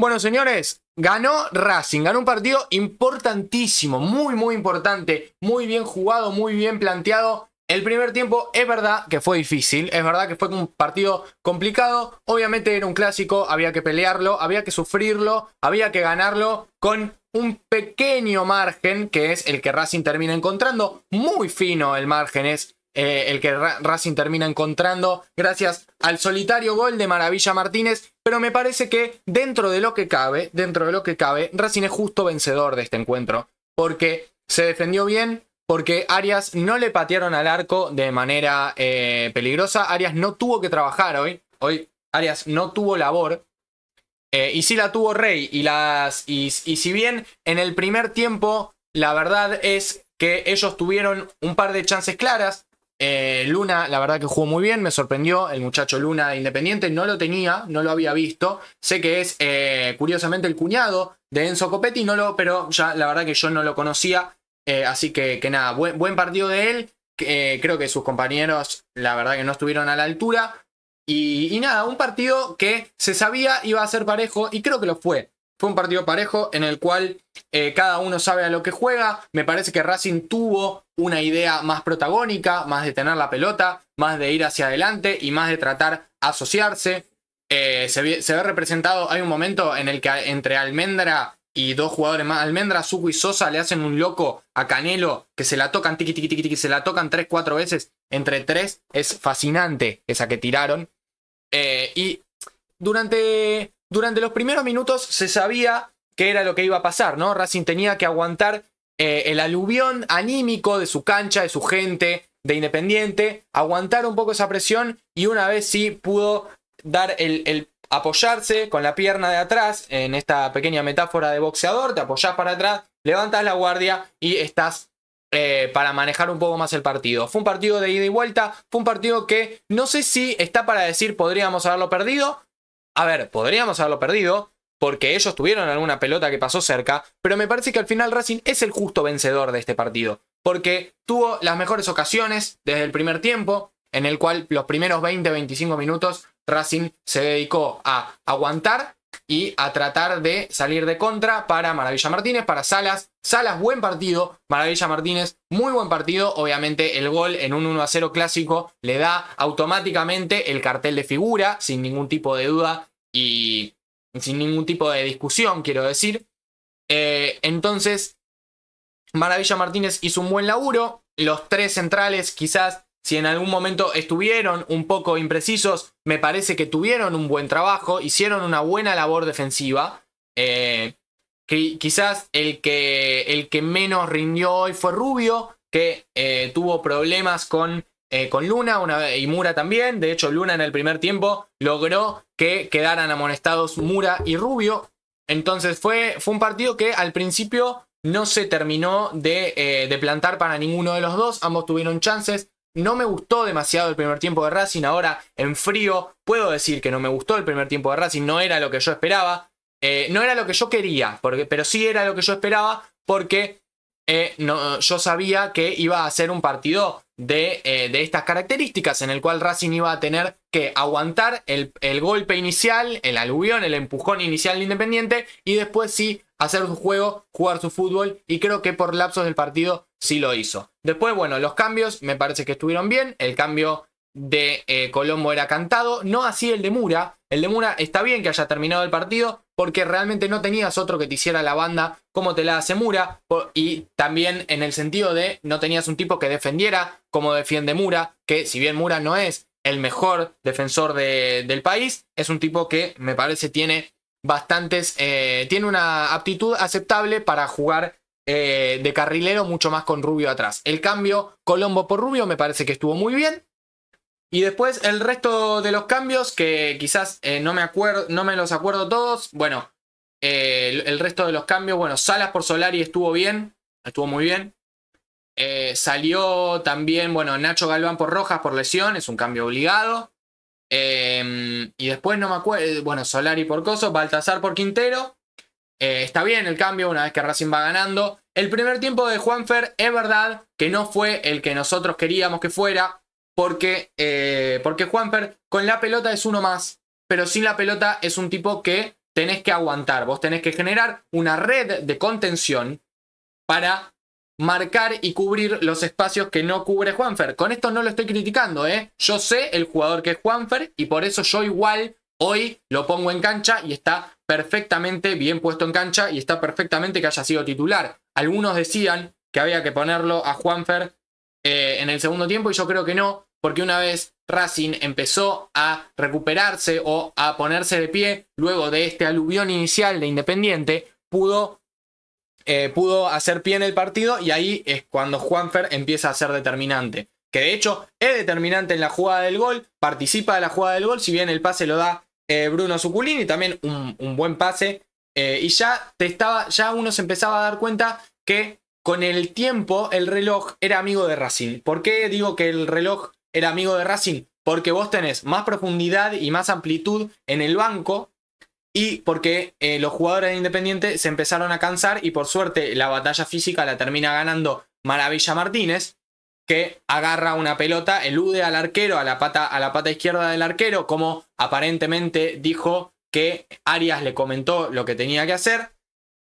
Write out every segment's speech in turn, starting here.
Bueno, señores, ganó Racing, ganó un partido importantísimo, muy, muy importante, muy bien jugado, muy bien planteado. El primer tiempo es verdad que fue difícil, es verdad que fue un partido complicado, obviamente era un clásico, había que pelearlo, había que sufrirlo, había que ganarlo con un pequeño margen que es el que Racing termina encontrando, muy fino el margen es eh, el que Racing termina encontrando gracias al solitario gol de Maravilla Martínez, pero me parece que dentro de lo que cabe, dentro de lo que cabe, Racing es justo vencedor de este encuentro, porque se defendió bien, porque Arias no le patearon al arco de manera eh, peligrosa, Arias no tuvo que trabajar hoy, hoy Arias no tuvo labor, eh, y sí la tuvo Rey, y, las, y si bien en el primer tiempo, la verdad es que ellos tuvieron un par de chances claras, eh, Luna, la verdad que jugó muy bien, me sorprendió. El muchacho Luna Independiente no lo tenía, no lo había visto. Sé que es, eh, curiosamente, el cuñado de Enzo Copetti, no lo, pero ya la verdad que yo no lo conocía. Eh, así que, que nada, buen, partido de él. creo que sus compañeros, la verdad que no estuvieron a la altura. Y, y, nada, un partido que se sabía iba a ser parejo y creo que lo fue. Fue un partido parejo en el cual eh, cada uno sabe a lo que juega. Me parece que Racing tuvo una idea más protagónica, más de tener la pelota, más de ir hacia adelante y más de tratar asociarse. Eh, se, ve representado, hay un momento en el que entre Almendra y dos jugadores más, Almendra, Suco y Sosa le hacen un loco a Canelo, que se la tocan, tiqui, tiqui, se la tocan tres, cuatro veces, entre tres, es fascinante esa que tiraron. Eh, y durante durante los primeros minutos se sabía qué era lo que iba a pasar, ¿no? Racing tenía que aguantar eh, el aluvión anímico de su cancha, de su gente, de Independiente, aguantar un poco esa presión y una vez sí pudo dar el, apoyarse con la pierna de atrás, en esta pequeña metáfora de boxeador, te apoyás para atrás, levantas la guardia y estás eh, para manejar un poco más el partido. Fue un partido de ida y vuelta, fue un partido que no sé si está para decir podríamos haberlo perdido, a ver, podríamos haberlo perdido, porque ellos tuvieron alguna pelota que pasó cerca, pero me parece que al final Racing es el justo vencedor de este partido, porque tuvo las mejores ocasiones desde el primer tiempo, en el cual los primeros 20-25 minutos Racing se dedicó a aguantar y a tratar de salir de contra para Maravilla Martínez, para Salas. Salas, buen partido. Maravilla Martínez, muy buen partido. Obviamente el gol en un 1 a 0 clásico le da automáticamente el cartel de figura, sin ningún tipo de duda, y sin ningún tipo de discusión, quiero decir. Eh, entonces, Maravilla Martínez hizo un buen laburo. Los tres centrales, quizás, si en algún momento estuvieron un poco imprecisos, me parece que tuvieron un buen trabajo, hicieron una buena labor defensiva. Eh, quizás el que, el que menos rindió hoy fue Rubio, que eh, tuvo problemas con eh, con Luna una, y Mura también. De hecho, Luna en el primer tiempo logró que quedaran amonestados Mura y Rubio. Entonces fue, fue un partido que al principio no se terminó eh, de, plantar para ninguno de los dos. Ambos tuvieron chances. No me gustó demasiado el primer tiempo de Racing. Ahora, en frío, puedo decir que no me gustó el primer tiempo de Racing. No era lo que yo esperaba. Eh, no era lo que yo quería, porque, pero sí era lo que yo esperaba porque no, yo sabía que iba a ser un partido eh, de, estas características, en el cual Racing iba a tener que aguantar el, golpe inicial, el aluvión, el empujón inicial de Independiente, y después sí hacer su juego, jugar su fútbol, y creo que por lapsos del partido sí lo hizo. Después, bueno, los cambios me parece que estuvieron bien, el cambio de eh, Colombo era cantado, no así el de Mura, el de Mura está bien que haya terminado el partido, porque realmente no tenías otro que te hiciera la banda como te la hace Mura, y también en el sentido de no tenías un tipo que defendiera como defiende Mura, que si bien Mura no es el mejor defensor del país, es un tipo que me parece tiene bastantes, eh, tiene una aptitud aceptable para jugar eh, de carrilero mucho más con Rubio atrás. El cambio Colombo por Rubio me parece que estuvo muy bien. Y después el resto de los cambios, que quizás eh, no, me acuerdo, no me los acuerdo todos. Bueno, eh, el, resto de los cambios, bueno, Salas por Solari estuvo bien, estuvo muy bien. Eh, salió también, bueno, Nacho Galván por Rojas por lesión, es un cambio obligado. Em, y después no me acuerdo, bueno, Solari por Coso, Baltasar por Quintero. está bien el cambio una vez que Racing va ganando. El primer tiempo de Juanfer es verdad que no fue el que nosotros queríamos que fuera porque, eh, porque Juanfer con la pelota es uno más, pero sin la pelota es un tipo que tenés que aguantar, vos tenés que generar una red de contención para marcar y cubrir los espacios que no cubre Juanfer. Con esto no lo estoy criticando, ¿eh? Yo sé el jugador que es Juanfer y por eso yo igual hoy lo pongo en cancha y está perfectamente bien puesto en cancha y está perfectamente que haya sido titular. Algunos decían que había que ponerlo a Juanfer eh, en el segundo tiempo y yo creo que no porque una vez Racing empezó a recuperarse o a ponerse de pie luego de este aluvión inicial de Independiente, pudo, eh, pudo hacer pie en el partido y ahí es cuando Juanfer empieza a ser determinante. Que de hecho es determinante en la jugada del gol, participa de la jugada del gol, si bien el pase lo da eh, Bruno Zuculini, también un, buen pase. Eh, y ya, estaba, ya uno se empezaba a dar cuenta que con el tiempo el reloj era amigo de Racing. ¿Por qué digo que el reloj el amigo de Racing, porque vos tenés más profundidad y más amplitud en el banco y porque eh, los jugadores de Independiente se empezaron a cansar y por suerte la batalla física la termina ganando Maravilla Martínez, que agarra una pelota, elude al arquero, a la pata, a la pata izquierda del arquero, como aparentemente dijo que Arias le comentó lo que tenía que hacer,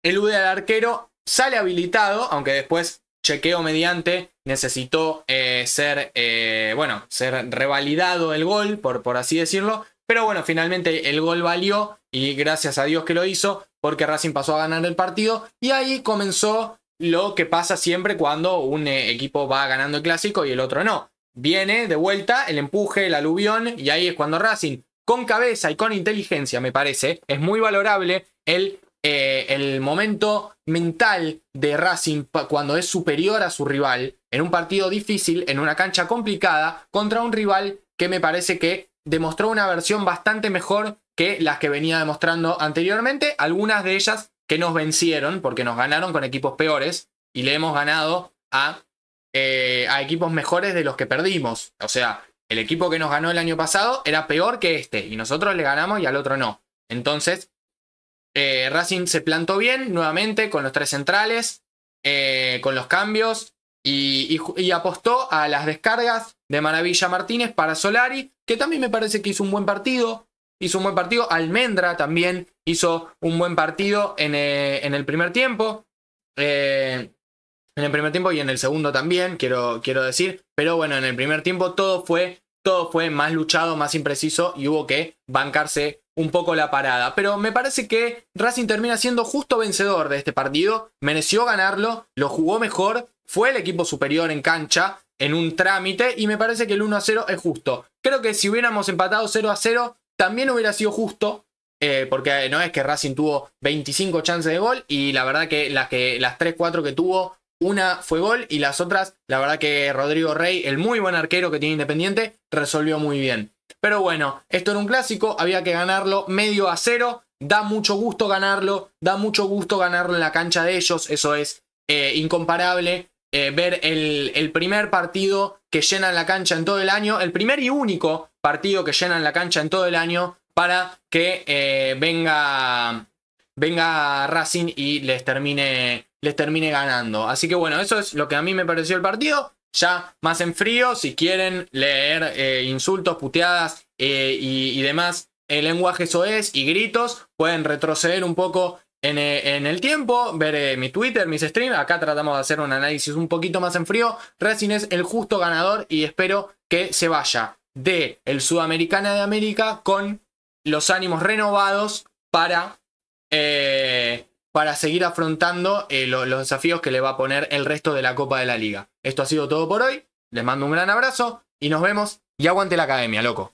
elude al arquero, sale habilitado, aunque después chequeo mediante necesitó eh, ser, eh, bueno, ser revalidado el gol, por, por así decirlo. Pero bueno, finalmente el gol valió y gracias a Dios que lo hizo, porque Racing pasó a ganar el partido y ahí comenzó lo que pasa siempre cuando un eh, equipo va ganando el clásico y el otro no. Viene de vuelta el empuje, el aluvión y ahí es cuando Racing, con cabeza y con inteligencia, me parece, es muy valorable el, el momento mental de Racing cuando es superior a su rival en un partido difícil, en una cancha complicada, contra un rival que me parece que demostró una versión bastante mejor que las que venía demostrando anteriormente, algunas de ellas que nos vencieron porque nos ganaron con equipos peores y le hemos ganado a, eh, a equipos mejores de los que perdimos. O sea, el equipo que nos ganó el año pasado era peor que este y nosotros le ganamos y al otro no. Entonces, eh, Racing se plantó bien nuevamente con los tres centrales, eh, con los cambios, y, apostó a las descargas de Maravilla Martínez para Solari, que también me parece que hizo un buen partido. Hizo un buen partido. Almendra también hizo un buen partido en, eh, el primer tiempo. Eh, en el primer tiempo y en el segundo también, quiero, quiero decir. Pero bueno, en el primer tiempo todo fue, todo fue más luchado, más impreciso y hubo que bancarse un poco la parada. Pero me parece que Racing termina siendo justo vencedor de este partido. Mereció ganarlo, lo jugó mejor fue el equipo superior en cancha en un trámite y me parece que el 1 a 0 es justo. Creo que si hubiéramos empatado 0 a 0 también hubiera sido justo. Eh, porque eh, no es que Racing tuvo 25 chances de gol y la verdad que las, que, las 3-4 que tuvo, una fue gol y las otras, la verdad que Rodrigo Rey, el muy buen arquero que tiene Independiente, resolvió muy bien. Pero bueno, esto era un clásico, había que ganarlo medio a cero, da mucho gusto ganarlo, da mucho gusto ganarlo en la cancha de ellos, eso es eh, incomparable. Eh, ver el, primer partido que llenan la cancha en todo el año, el primer y único partido que llenan la cancha en todo el año para que eh, venga, venga Racing y les termine, les termine ganando. Así que bueno, eso es lo que a mí me pareció el partido ya más en frío. Si quieren leer eh, insultos, puteadas y, demás el lenguaje es y gritos, pueden retroceder un poco eh, en, el tiempo, ver eh, mi Twitter, mis streams. Acá tratamos de hacer un análisis un poquito más en frío. Racing es el justo ganador y espero que se vaya de el Sudamericana de América con los ánimos renovados para, eh, para seguir afrontando los desafíos que le va a poner el resto de la Copa de la Liga. Esto ha sido todo por hoy. Les mando un gran abrazo y nos vemos. Y aguante la academia, loco.